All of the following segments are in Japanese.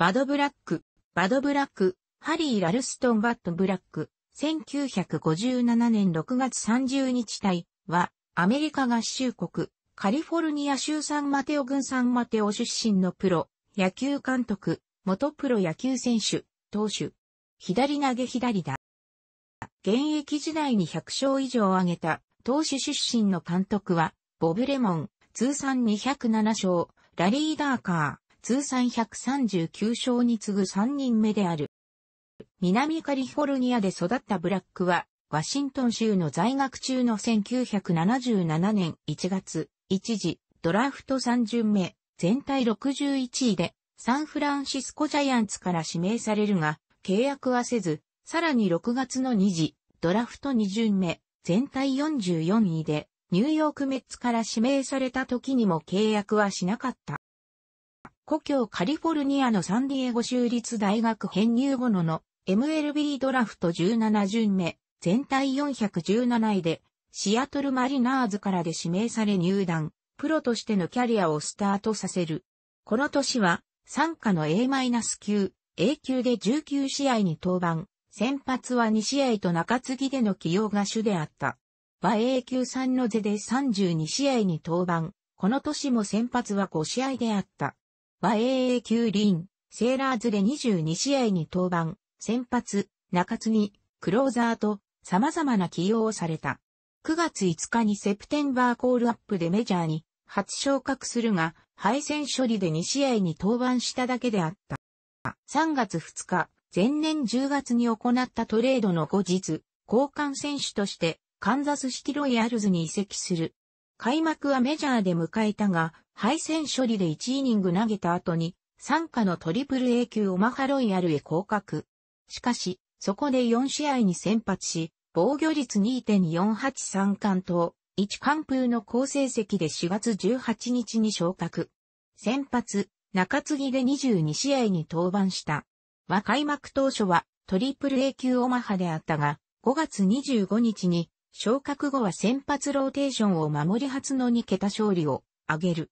バド・ブラック、バド・ブラック、ハリー・ラルストン・バット・ブラック、1957年6月30日隊は、アメリカ合衆国、カリフォルニア州サンマテオ軍サンマテオ出身のプロ、野球監督、元プロ野球選手、投手、左投げ左だ。現役時代に100勝以上を挙げた、投手出身の監督は、ボブ・レモン、通算207勝、ラリー・ダーカー、通算139勝に次ぐ3人目である。南カリフォルニアで育ったブラックは、ワシントン州の在学中の1977年1月、一時、ドラフト3巡目、全体61位で、サンフランシスコジャイアンツから指名されるが、契約はせず、さらに6月の2時、ドラフト2巡目、全体44位で、ニューヨークメッツから指名された時にも契約はしなかった。故郷カリフォルニアのサンディエゴ州立大学編入後のの MLB ドラフト17巡目、全体417位で、シアトルマリナーズからで指名され入団、プロとしてのキャリアをスタートさせる。この年は、参加の A- 9 A 級で19試合に登板、先発は2試合と中継ぎでの起用が主であった。馬 A 級3のゼで32試合に登板、この年も先発は5試合であった。和英英級輪、セーラーズで22試合に登板、先発、中継ぎ、クローザーと様々な起用をされた。9月5日にセプテンバーコールアップでメジャーに初昇格するが、敗戦処理で2試合に登板しただけであった。3月2日、前年10月に行ったトレードの後日、交換選手としてカンザスシティロイヤルズに移籍する。開幕はメジャーで迎えたが、敗戦処理で1イニング投げた後に、参加のトリプル A 級オマハロイヤルへ降格。しかし、そこで4試合に先発し、防御率2.483冠と、1完封の好成績で4月18日に昇格。先発、中継ぎで22試合に登板した。は開幕当初はトリプル A 級オマハであったが、5月25日に昇格後は先発ローテーションを守り初の2桁勝利を挙げる。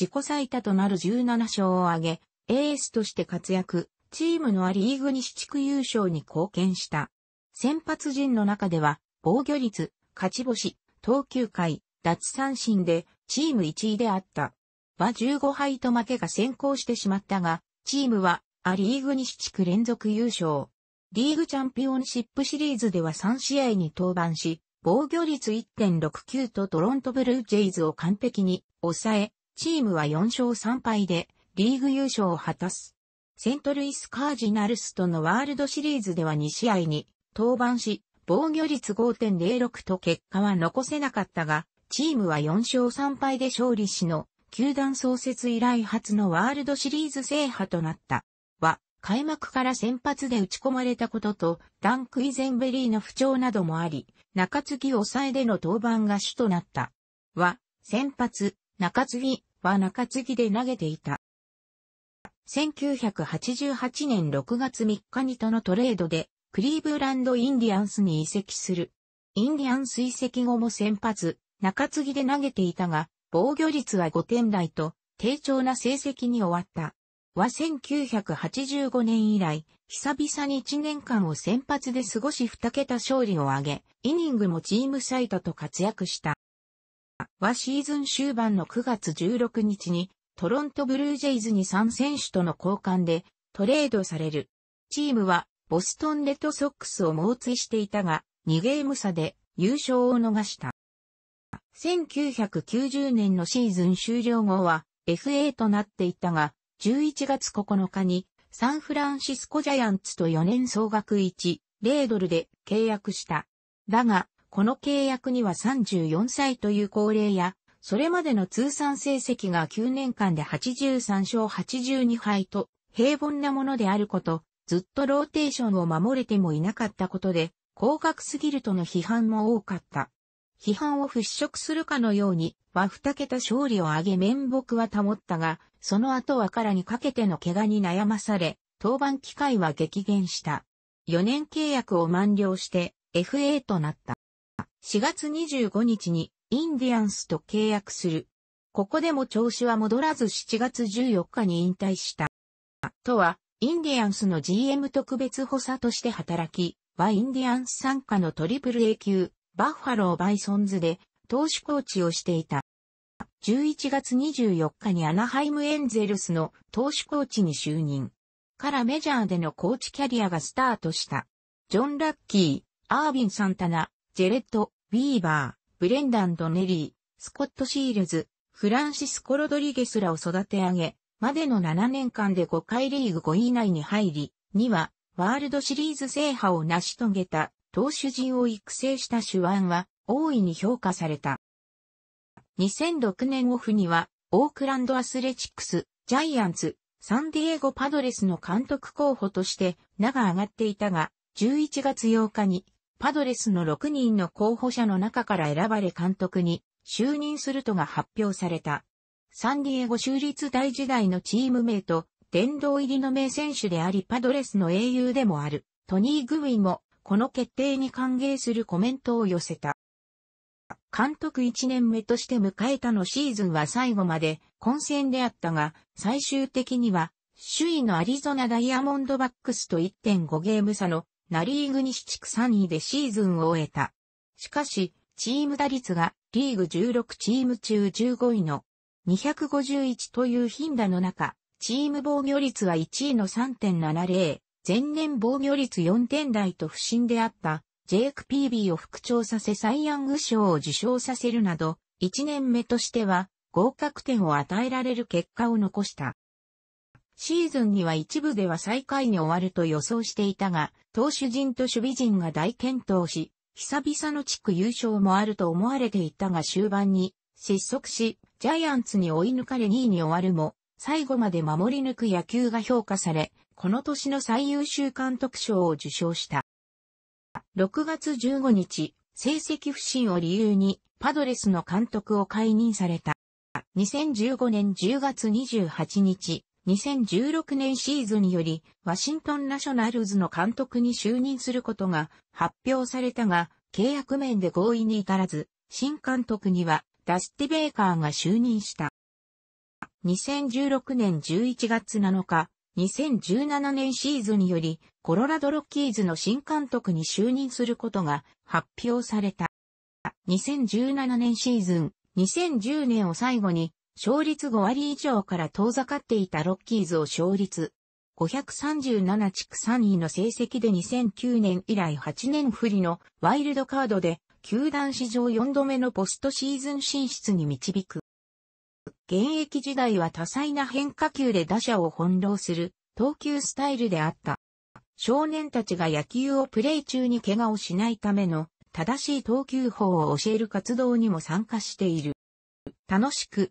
自己最多となる17勝を挙げ、エースとして活躍、チームのア・リーグ西地区優勝に貢献した。先発陣の中では、防御率、勝ち星、投球回、脱三振で、チーム1位であった。は15敗と負けが先行してしまったが、チームは、ア・リーグ西地区連続優勝。リーグチャンピオンシップシリーズでは3試合に登板し、防御率1.69とトロントブルージェイズを完璧に抑え、チームは4勝3敗でリーグ優勝を果たす。セントルイスカージナルスとのワールドシリーズでは2試合に登板し、防御率5.06と結果は残せなかったが、チームは4勝3敗で勝利しの、球団創設以来初のワールドシリーズ制覇となった。は、開幕から先発で打ち込まれたことと、ダンクイゼンベリーの不調などもあり、中継ぎ抑えでの登板が主となった。は、先発、中継ぎは中継ぎで投げていた。1988年6月3日にとのトレードで、クリーブランドインディアンスに移籍する。インディアンス移籍後も先発、中継ぎで投げていたが、防御率は5点台と、低調な成績に終わった。は1985年以来、久々に1年間を先発で過ごし2桁勝利を挙げ、イニングもチーム最多と活躍した。はシーズン終盤の9月16日にトロントブルージェイズに3選手との交換でトレードされる。チームはボストンレッドソックスを猛追していたが2ゲーム差で優勝を逃した。1990年のシーズン終了後は FA となっていたが11月9日にサンフランシスコジャイアンツと4年総額1、0ドルで契約した。だが、この契約には34歳という高齢や、それまでの通算成績が9年間で83勝82敗と平凡なものであること、ずっとローテーションを守れてもいなかったことで、高額すぎるとの批判も多かった。批判を払拭するかのように、は二桁勝利を挙げ面目は保ったが、その後はからにかけての怪我に悩まされ、登板機会は激減した。4年契約を満了して FA となった。4月25日にインディアンスと契約する。ここでも調子は戻らず7月14日に引退した。とは、インディアンスの GM 特別補佐として働き、はインディアンス参加のトリプル A 級、バッファローバイソンズで、投手コーチをしていた。11月24日にアナハイムエンゼルスの投手コーチに就任。からメジャーでのコーチキャリアがスタートした。ジョン・ラッキー、アービン・サンタナ、ジェレット、ビーバー、ブレンダンド・ネリー、スコット・シールズ、フランシスコ・ロドリゲスらを育て上げ、までの7年間で5回リーグ5位以内に入り、には、ワールドシリーズ制覇を成し遂げた、投手陣を育成した手腕は、大いに評価された。2006年オフには、オークランドアスレチックス、ジャイアンツ、サンディエゴパドレスの監督候補として名が上がっていたが、11月8日にパドレスの6人の候補者の中から選ばれ監督に就任するとが発表された。サンディエゴ州立大時代のチーム名と殿堂入りの名選手でありパドレスの英雄でもあるトニー・グウィンもこの決定に歓迎するコメントを寄せた。監督1年目として迎えたのシーズンは最後まで混戦であったが、最終的には首位のアリゾナダイヤモンドバックスと1.5ゲーム差のナリーグ西地区3位でシーズンを終えた。しかし、チーム打率がリーグ16チーム中15位の251という頻打の中、チーム防御率は1位の3.70、前年防御率4点台と不振であった、ジェイク・ピービーを復調させサイ・ヤング賞を受賞させるなど、1年目としては合格点を与えられる結果を残した。シーズンには一部では最下位に終わると予想していたが、投手陣と守備陣が大健闘し、久々の地区優勝もあると思われていたが終盤に失速し、ジャイアンツに追い抜かれ2位に終わるも、最後まで守り抜く野球が評価され、この年の最優秀監督賞を受賞した。6月15日、成績不振を理由に、パドレスの監督を解任された。2015年10月28日、2016年シーズンよりワシントンナショナルズの監督に就任することが発表されたが、契約面で合意に至らず、新監督にはダスティ・ベイカーが就任した。2016年11月7日、2017年シーズンよりコロラドロッキーズの新監督に就任することが発表された。2017年シーズン、2010年を最後に勝率5割以上から遠ざかっていたロッキーズを勝率537地区3位の成績で2009年以来8年振りのワイルドカードで球団史上4度目のポストシーズン進出に導く。現役時代は多彩な変化球で打者を翻弄する投球スタイルであった。少年たちが野球をプレイ中に怪我をしないための正しい投球法を教える活動にも参加している。楽しく